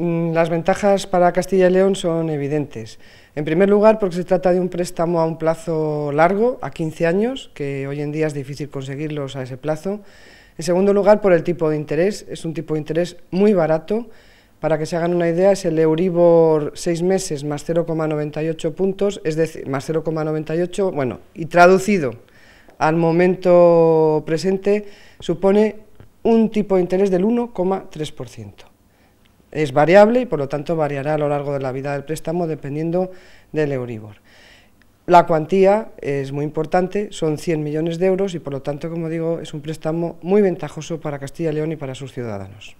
Mm, las ventajas para Castilla y León son evidentes. En primer lugar, porque se trata de un préstamo a un plazo largo, a 15 años, que hoy en día es difícil conseguirlos a ese plazo. En segundo lugar, por el tipo de interés. Es un tipo de interés muy barato. Para que se hagan una idea, es el Euribor seis meses más 0,98 puntos, es decir, más 0,98, bueno, y traducido al momento presente, supone un tipo de interés del 1,3% es variable y por lo tanto variará a lo largo de la vida del préstamo dependiendo del Euribor. La cuantía es muy importante, son 100 millones de euros y por lo tanto, como digo, es un préstamo muy ventajoso para Castilla y León y para sus ciudadanos.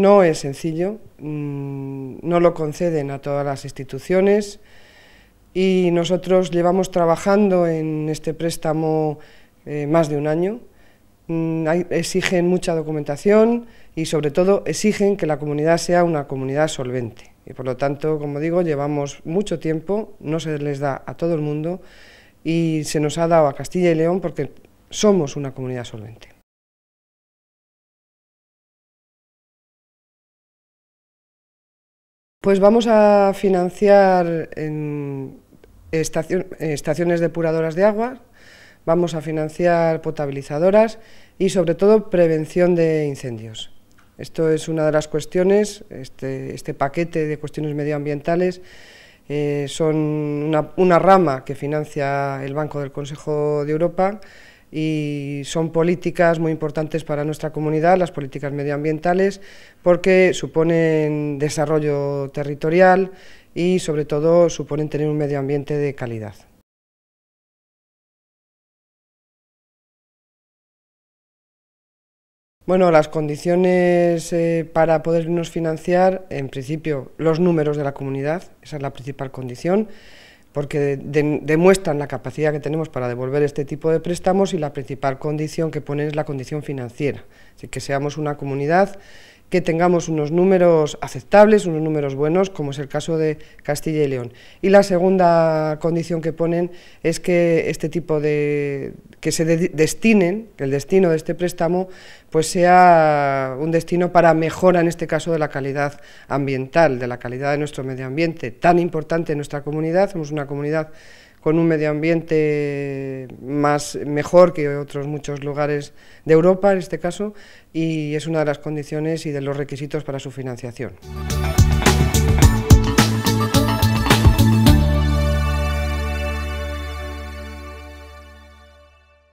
No es sencillo, mm, no lo conceden a todas las instituciones y nosotros llevamos trabajando en este préstamo eh, más de un año. Mm, exigen mucha documentación y sobre todo exigen que la comunidad sea una comunidad solvente. Y por lo tanto, como digo, llevamos mucho tiempo, no se les da a todo el mundo y se nos ha dado a Castilla y León porque somos una comunidad solvente. Pues vamos a financiar estaciones depuradoras de agua, vamos a financiar potabilizadoras y sobre todo prevención de incendios. Esto es una de las cuestiones, este, este paquete de cuestiones medioambientales eh, son una, una rama que financia el Banco del Consejo de Europa y son políticas muy importantes para nuestra comunidad, las políticas medioambientales, porque suponen desarrollo territorial y sobre todo suponen tener un medio ambiente de calidad. Bueno, las condiciones eh, para podernos financiar, en principio, los números de la comunidad, esa es la principal condición, porque demuestran la capacidad que tenemos para devolver este tipo de préstamos y la principal condición que ponen es la condición financiera, así que seamos una comunidad que tengamos unos números aceptables, unos números buenos, como es el caso de Castilla y León. Y la segunda condición que ponen es que este tipo de que se destinen, que el destino de este préstamo pues sea un destino para mejora en este caso de la calidad ambiental, de la calidad de nuestro medio ambiente, tan importante en nuestra comunidad, somos una comunidad con un medio ambiente más mejor que otros muchos lugares de Europa en este caso y es una de las condiciones y de los requisitos para su financiación.